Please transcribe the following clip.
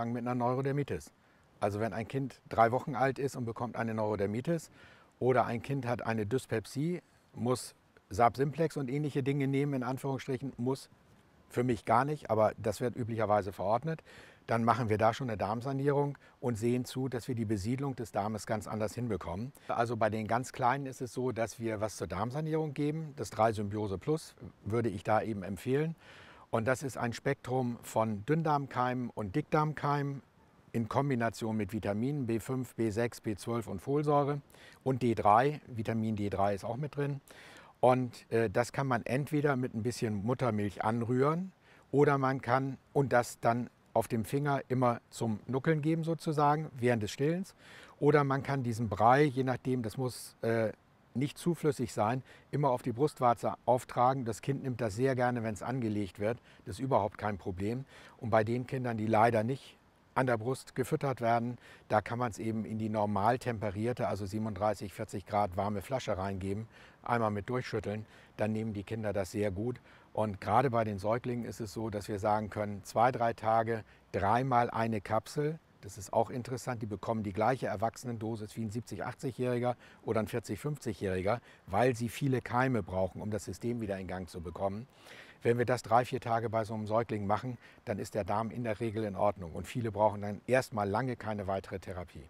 angefangen mit einer Neurodermitis. Also wenn ein Kind drei Wochen alt ist und bekommt eine Neurodermitis oder ein Kind hat eine Dyspepsie, muss Sapsimplex und ähnliche Dinge nehmen, in Anführungsstrichen, muss für mich gar nicht, aber das wird üblicherweise verordnet, dann machen wir da schon eine Darmsanierung und sehen zu, dass wir die Besiedlung des Darmes ganz anders hinbekommen. Also bei den ganz Kleinen ist es so, dass wir was zur Darmsanierung geben. Das 3 Symbiose Plus würde ich da eben empfehlen. Und das ist ein Spektrum von Dünndarmkeimen und Dickdarmkeimen in Kombination mit Vitaminen B5, B6, B12 und Folsäure und D3. Vitamin D3 ist auch mit drin. Und äh, das kann man entweder mit ein bisschen Muttermilch anrühren oder man kann und das dann auf dem Finger immer zum Nuckeln geben sozusagen während des Stillens. Oder man kann diesen Brei, je nachdem, das muss äh, nicht zuflüssig sein, immer auf die Brustwarze auftragen. Das Kind nimmt das sehr gerne, wenn es angelegt wird. Das ist überhaupt kein Problem. Und bei den Kindern, die leider nicht an der Brust gefüttert werden, da kann man es eben in die normal temperierte, also 37, 40 Grad warme Flasche reingeben, einmal mit durchschütteln. Dann nehmen die Kinder das sehr gut. Und gerade bei den Säuglingen ist es so, dass wir sagen können, zwei, drei Tage, dreimal eine Kapsel, das ist auch interessant. Die bekommen die gleiche Erwachsenendosis wie ein 70-, 80-Jähriger oder ein 40-, 50-Jähriger, weil sie viele Keime brauchen, um das System wieder in Gang zu bekommen. Wenn wir das drei, vier Tage bei so einem Säugling machen, dann ist der Darm in der Regel in Ordnung. Und viele brauchen dann erstmal lange keine weitere Therapie.